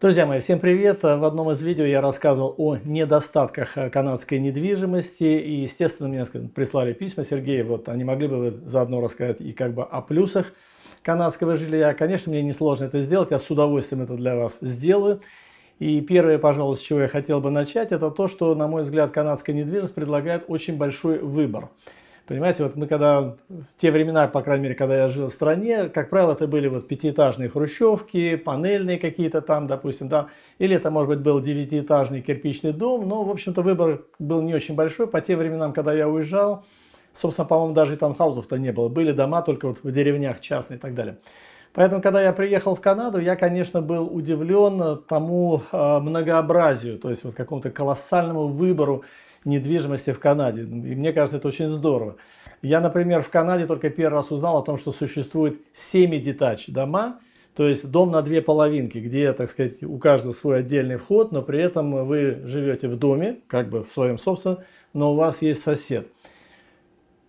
Друзья мои, всем привет! В одном из видео я рассказывал о недостатках э, канадской недвижимости. И, естественно, мне прислали письма, Сергей, вот, они могли бы вы заодно рассказать и как бы о плюсах канадского жилья. Конечно, мне несложно это сделать, я с удовольствием это для вас сделаю. И первое, пожалуй, с чего я хотел бы начать, это то, что, на мой взгляд, канадская недвижимость предлагает очень большой выбор. Понимаете, вот мы когда, в те времена, по крайней мере, когда я жил в стране, как правило, это были вот пятиэтажные хрущевки, панельные какие-то там, допустим, да, или это, может быть, был девятиэтажный кирпичный дом, но, в общем-то, выбор был не очень большой. По тем временам, когда я уезжал, собственно, по-моему, даже и танхаузов-то не было, были дома только вот в деревнях частные и так далее. Поэтому, когда я приехал в Канаду, я, конечно, был удивлен э, тому э, многообразию, то есть вот какому-то колоссальному выбору недвижимости в Канаде. И мне кажется, это очень здорово. Я, например, в Канаде только первый раз узнал о том, что существует семидетач дома, то есть дом на две половинки, где, так сказать, у каждого свой отдельный вход, но при этом вы живете в доме, как бы в своем собственном, но у вас есть сосед.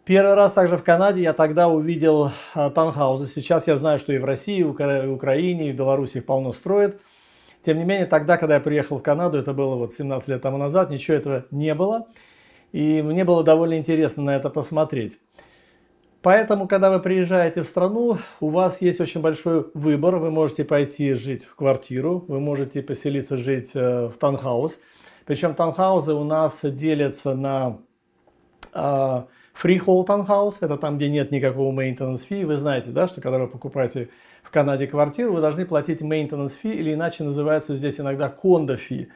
Первый раз также в Канаде я тогда увидел а, таунхаузы. Сейчас я знаю, что и в России, и в Украине, и в Беларуси их полно строят. Тем не менее, тогда, когда я приехал в Канаду, это было вот 17 лет тому назад, ничего этого не было. И мне было довольно интересно на это посмотреть. Поэтому, когда вы приезжаете в страну, у вас есть очень большой выбор. Вы можете пойти жить в квартиру, вы можете поселиться жить э, в таунхаус. Причем таунхаузы у нас делятся на а, Freehold Townhouse, это там, где нет никакого maintenance fee. Вы знаете, да, что когда вы покупаете в Канаде квартиру, вы должны платить maintenance fee, или иначе называется здесь иногда condo fee.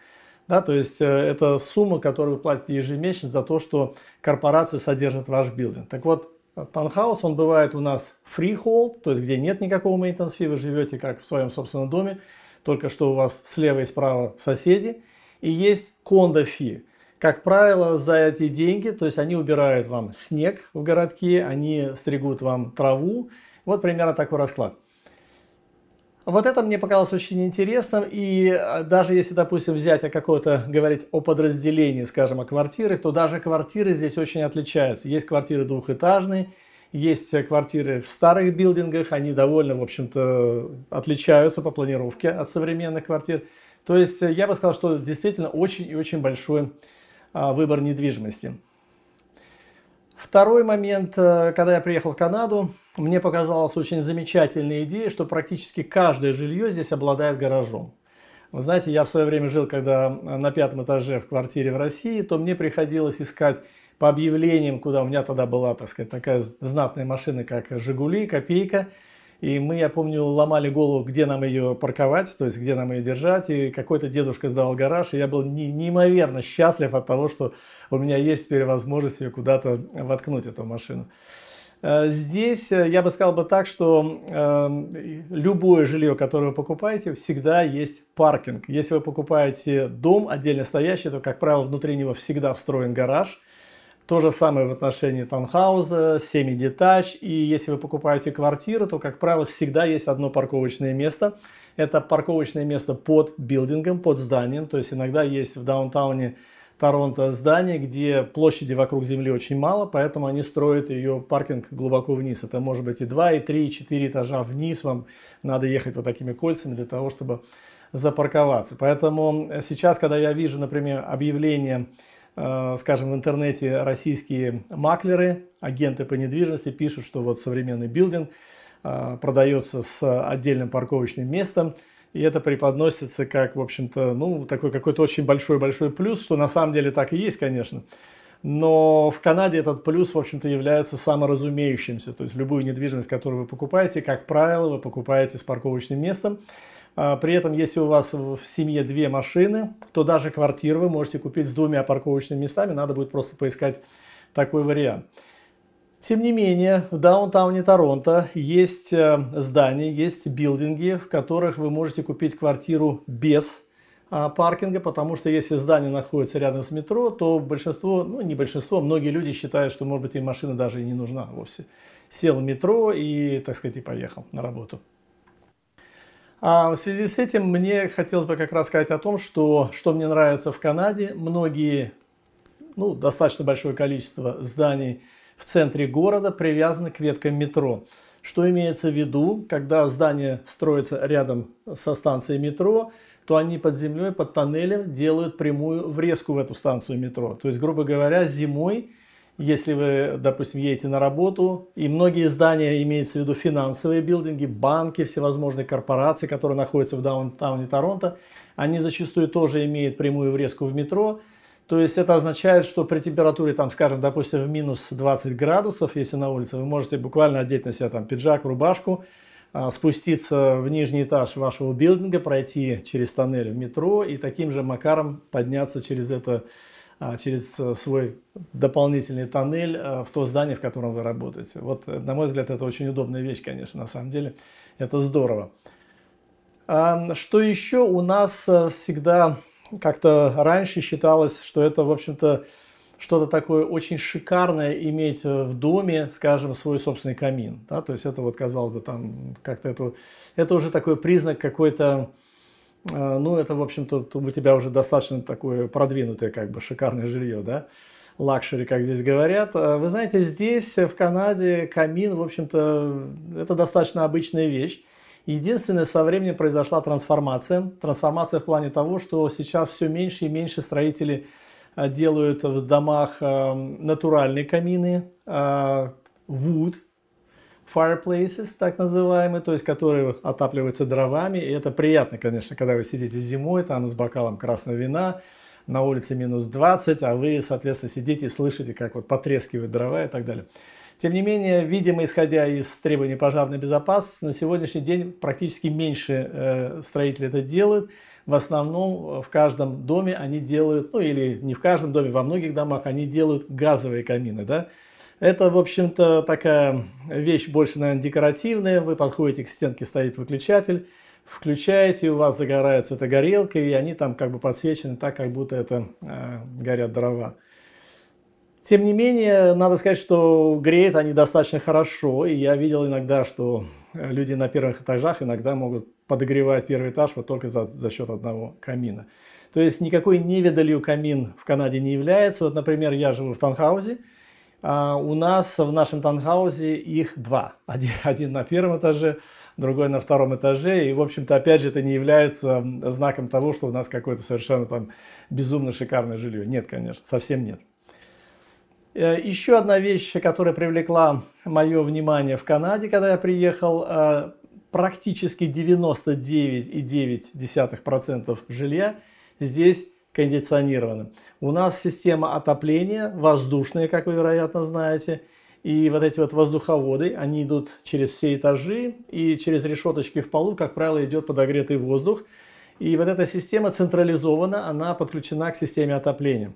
Да, то есть э, это сумма, которую вы платите ежемесячно за то, что корпорация содержит ваш билдинг. Так вот, Танхаус, он бывает у нас freehold, то есть где нет никакого maintenance fee, вы живете как в своем собственном доме, только что у вас слева и справа соседи. И есть кондо fee. Как правило, за эти деньги, то есть они убирают вам снег в городке, они стригут вам траву. Вот примерно такой расклад. Вот это мне показалось очень интересным, и а, даже если, допустим, взять о какое-то, говорить о подразделении, скажем, о квартирах, то даже квартиры здесь очень отличаются. Есть квартиры двухэтажные, есть квартиры в старых билдингах, они довольно, в общем-то, отличаются по планировке от современных квартир. То есть э, я бы сказал, что действительно очень и очень большой а, выбор недвижимости. Второй момент, э, когда я приехал в Канаду, мне показалась очень замечательная идея, что практически каждое жилье здесь обладает гаражом. Вы знаете, я в свое время жил, когда э, на пятом этаже в квартире в России, то мне приходилось искать по объявлениям, куда у меня тогда была, так сказать, такая знатная машина, как «Жигули», «Копейка», и мы, я помню, ломали голову, где нам ее парковать, то есть где нам ее держать. И какой-то дедушка сдал гараж, и я был не, неимоверно счастлив от того, что у меня есть теперь возможность ее куда-то воткнуть, эту машину. Э, здесь э, я бы сказал бы так, что э, любое жилье, которое вы покупаете, всегда есть паркинг. Если вы покупаете дом отдельно стоящий, то, как правило, внутри него всегда встроен гараж – то же самое в отношении таунхауза, семидетач. И если вы покупаете квартиру, то, как правило, всегда есть одно парковочное место. Это парковочное место под билдингом, под зданием. То есть иногда есть в даунтауне Торонто здание, где площади вокруг земли очень мало, поэтому они строят ее паркинг глубоко вниз. Это может быть и 2, и 3, и 4 этажа вниз. Вам надо ехать вот такими кольцами для того, чтобы запарковаться. Поэтому сейчас, когда я вижу, например, объявление Э, скажем, в интернете российские маклеры, агенты по недвижимости пишут, что вот современный билдинг э, продается с отдельным парковочным местом, и это преподносится как, в общем-то, ну, такой какой-то очень большой-большой плюс, что на самом деле так и есть, конечно. Но в Канаде этот плюс, в общем-то, является саморазумеющимся. То есть любую недвижимость, которую вы покупаете, как правило, вы покупаете с парковочным местом. А, при этом, если у вас в семье две машины, то даже квартиру вы можете купить с двумя парковочными местами. Надо будет просто поискать такой вариант. Тем не менее, в даунтауне Торонто есть э, здания, есть билдинги, в которых вы можете купить квартиру без а, паркинга, потому что если здание находится рядом с метро, то большинство, ну не большинство, многие люди считают, что может быть и машина даже и не нужна вовсе. Сел в метро и, так сказать, и поехал на работу. А, в связи с этим мне хотелось бы как раз сказать о том, что, что мне нравится в Канаде. Многие, ну, достаточно большое количество зданий в центре города привязаны к веткам метро. Что имеется в виду, когда здание строится рядом со станцией метро, то они под землей, под тоннелем делают прямую врезку в эту станцию метро. То есть, грубо говоря, зимой если вы, допустим, едете на работу, и многие здания, имеются в виду финансовые билдинги, банки, всевозможные корпорации, которые находятся в даунтауне Торонто, они зачастую тоже имеют прямую врезку в метро. То есть это означает, что при температуре, там, скажем, допустим, в минус 20 градусов, если на улице, вы можете буквально одеть на себя там пиджак, рубашку, а, спуститься в нижний этаж вашего билдинга, пройти через тоннель в метро и таким же макаром подняться через это а, через э, свой дополнительный тоннель э, в то здание, в котором вы работаете. Вот, э, на мой взгляд, это очень удобная вещь, конечно, на самом деле. Это здорово. А, что еще у нас всегда как-то раньше считалось, что это, в общем-то, что-то такое очень шикарное иметь в доме, скажем, свой собственный камин. Да? То есть это вот, казалось бы, там как-то это, это уже такой признак какой-то а, ну, это, в общем-то, у тебя уже достаточно такое продвинутое, как бы, шикарное жилье, да, лакшери, как здесь говорят. А, вы знаете, здесь, э, в Канаде, камин, в общем-то, это достаточно обычная вещь. Единственное, со временем произошла трансформация. Трансформация в плане того, что сейчас все меньше и меньше строителей э, делают в домах эм, натуральные камины, э, wood fireplaces, так называемые, то есть которые отапливаются дровами. И это приятно, конечно, когда вы сидите зимой там с бокалом красного вина, на улице минус 20, а вы, соответственно, сидите и слышите, как вот потрескивают дрова и так далее. Тем не менее, видимо, исходя из требований пожарной безопасности, на сегодняшний день практически меньше э, строителей это делают. В основном э, в каждом доме они делают, ну или не в каждом доме, во многих домах они делают газовые камины, да, это, в общем-то, такая вещь больше, наверное, декоративная. Вы подходите к стенке, стоит выключатель, включаете, у вас загорается эта горелка, и они там как бы подсвечены так, как будто это э, горят дрова. Тем не менее, надо сказать, что греют они достаточно хорошо, и я видел иногда, что э, люди на первых этажах иногда могут подогревать первый этаж вот только за, за счет одного камина. То есть никакой невидалью камин в Канаде не является. Вот, например, я живу в Танхаузе, а, у нас в нашем танхаузе их два. Один, один на первом этаже, другой на втором этаже. И, в общем-то, опять же, это не является знаком того, что у нас какое-то совершенно там безумно шикарное жилье. Нет, конечно, совсем нет. Э, еще одна вещь, которая привлекла мое внимание в Канаде, когда я приехал, э, практически 99,9% жилья здесь кондиционированным. У нас система отопления воздушная, как вы, вероятно, знаете. И вот эти вот воздуховоды, они идут через все этажи и через решеточки в полу, как правило, идет подогретый воздух. И вот эта система централизована, она подключена к системе отопления.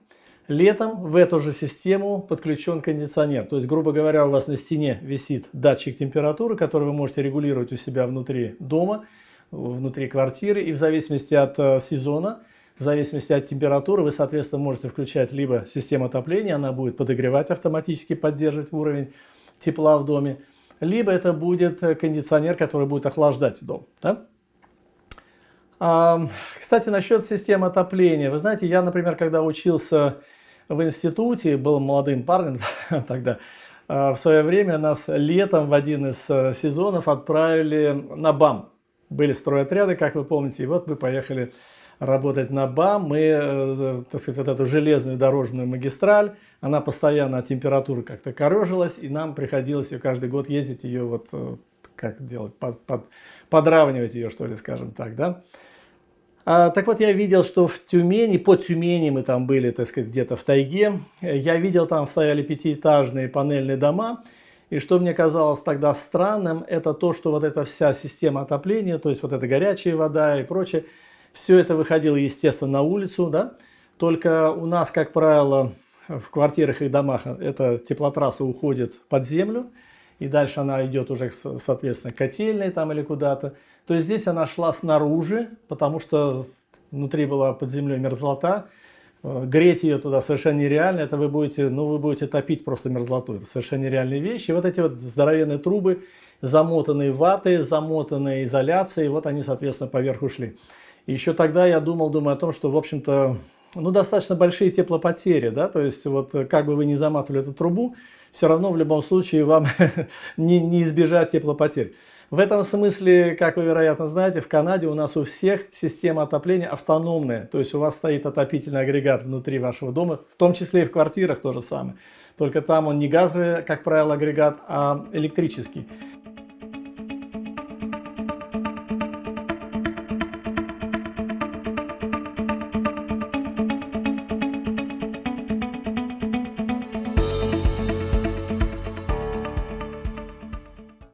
Летом в эту же систему подключен кондиционер. То есть, грубо говоря, у вас на стене висит датчик температуры, который вы можете регулировать у себя внутри дома, внутри квартиры. И в зависимости от э, сезона – в зависимости от температуры вы, соответственно, можете включать либо систему отопления, она будет подогревать автоматически, поддерживать уровень тепла в доме, либо это будет э, кондиционер, который будет охлаждать дом. Да? А, кстати, насчет системы отопления. Вы знаете, я, например, когда учился в институте, был молодым парнем тогда, э, в свое время нас летом в один из э, сезонов отправили на БАМ. Были стройотряды, как вы помните, и вот мы поехали работать на БАМ. Мы, э, э, так сказать, вот эту железную дорожную магистраль, она постоянно от а температуры как-то корежилась, и нам приходилось ее каждый год ездить, ее вот э, как делать, под, под, подравнивать ее, что ли, скажем так, да. А, так вот, я видел, что в Тюмени, под Тюмени мы там были, так сказать, где-то в тайге. Я видел, там стояли пятиэтажные панельные дома. И что мне казалось тогда странным, это то, что вот эта вся система отопления, то есть вот эта горячая вода и прочее, все это выходило, естественно, на улицу, да. Только у нас, как правило, в квартирах и домах эта теплотрасса уходит под землю, и дальше она идет уже, соответственно, котельной там или куда-то. То есть здесь она шла снаружи, потому что внутри была под землей мерзлота, э, греть ее туда совершенно нереально, это вы будете, ну, вы будете топить просто мерзлоту, это совершенно нереальные вещи. И вот эти вот здоровенные трубы, замотанные ватой, замотанные изоляцией, вот они, соответственно, поверху шли еще тогда я думал, думаю о том, что, в общем-то, ну, достаточно большие теплопотери, да, то есть вот э, как бы вы не заматывали эту трубу, все равно в любом случае вам не, не избежать теплопотерь. В этом смысле, как вы, вероятно, знаете, в Канаде у нас у всех система отопления автономная, то есть у вас стоит отопительный агрегат внутри вашего дома, в том числе и в квартирах то же самое, только там он не газовый, как правило, агрегат, а электрический.